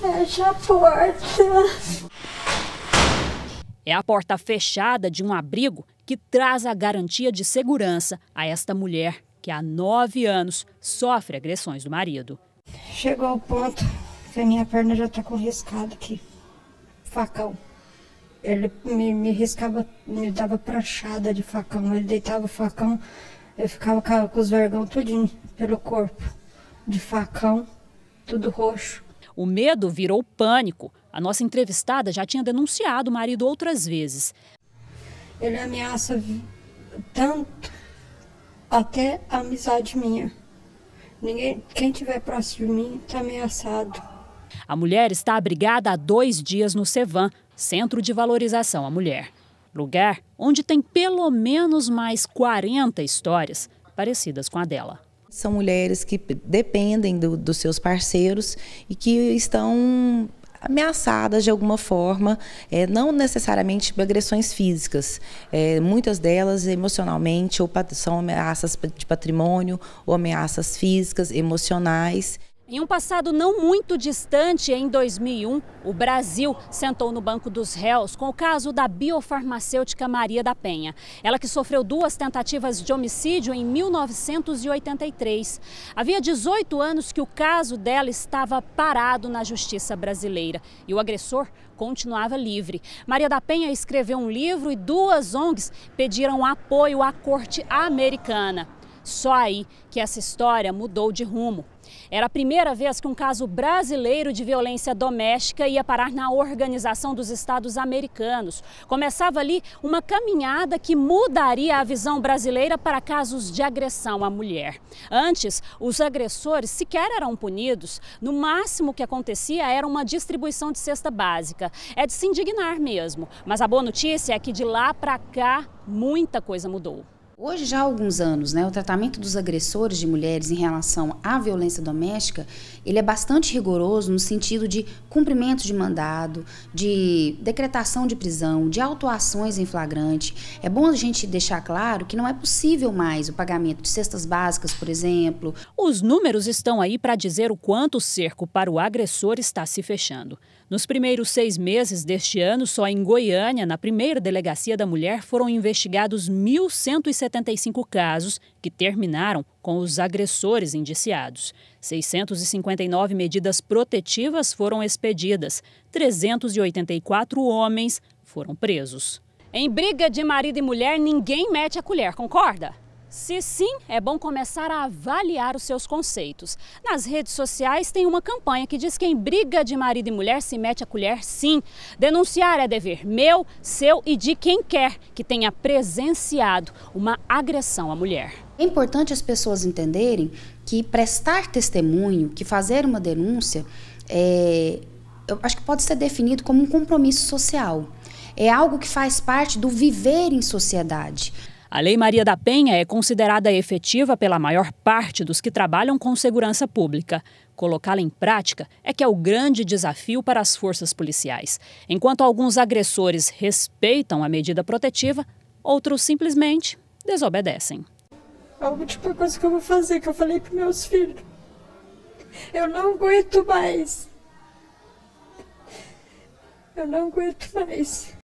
Fecha a porta. É a porta fechada de um abrigo que traz a garantia de segurança a esta mulher que há nove anos sofre agressões do marido. Chegou ao ponto que a minha perna já está com riscado aqui. Facão. Ele me, me riscava, me dava prachada de facão. Ele deitava o facão, eu ficava com os vergão tudinho pelo corpo. De facão, tudo roxo. O medo virou pânico. A nossa entrevistada já tinha denunciado o marido outras vezes. Ele ameaça tanto até a amizade minha. Ninguém, quem tiver próximo de mim está ameaçado. A mulher está abrigada há dois dias no Cevan, Centro de Valorização à Mulher. Lugar onde tem pelo menos mais 40 histórias parecidas com a dela. São mulheres que dependem do, dos seus parceiros e que estão ameaçadas de alguma forma, é, não necessariamente por agressões físicas, é, muitas delas emocionalmente, ou são ameaças de patrimônio, ou ameaças físicas, emocionais. Em um passado não muito distante, em 2001, o Brasil sentou no banco dos réus com o caso da biofarmacêutica Maria da Penha. Ela que sofreu duas tentativas de homicídio em 1983. Havia 18 anos que o caso dela estava parado na justiça brasileira e o agressor continuava livre. Maria da Penha escreveu um livro e duas ONGs pediram apoio à corte americana. Só aí que essa história mudou de rumo. Era a primeira vez que um caso brasileiro de violência doméstica ia parar na Organização dos Estados Americanos. Começava ali uma caminhada que mudaria a visão brasileira para casos de agressão à mulher. Antes, os agressores sequer eram punidos. No máximo que acontecia era uma distribuição de cesta básica. É de se indignar mesmo. Mas a boa notícia é que de lá para cá muita coisa mudou. Hoje, já há alguns anos, né, o tratamento dos agressores de mulheres em relação à violência doméstica, ele é bastante rigoroso no sentido de cumprimento de mandado, de decretação de prisão, de autuações em flagrante. É bom a gente deixar claro que não é possível mais o pagamento de cestas básicas, por exemplo. Os números estão aí para dizer o quanto o cerco para o agressor está se fechando. Nos primeiros seis meses deste ano, só em Goiânia, na primeira delegacia da mulher, foram investigados 1.170 175 casos que terminaram com os agressores indiciados. 659 medidas protetivas foram expedidas, 384 homens foram presos. Em briga de marido e mulher, ninguém mete a colher, concorda? Se sim, é bom começar a avaliar os seus conceitos. Nas redes sociais tem uma campanha que diz que em briga de marido e mulher se mete a colher sim. Denunciar é dever meu, seu e de quem quer que tenha presenciado uma agressão à mulher. É importante as pessoas entenderem que prestar testemunho, que fazer uma denúncia, é, eu acho que pode ser definido como um compromisso social. É algo que faz parte do viver em sociedade. A Lei Maria da Penha é considerada efetiva pela maior parte dos que trabalham com segurança pública. Colocá-la em prática é que é o grande desafio para as forças policiais. Enquanto alguns agressores respeitam a medida protetiva, outros simplesmente desobedecem. A última coisa que eu vou fazer, que eu falei para meus filhos, eu não aguento mais. Eu não aguento mais.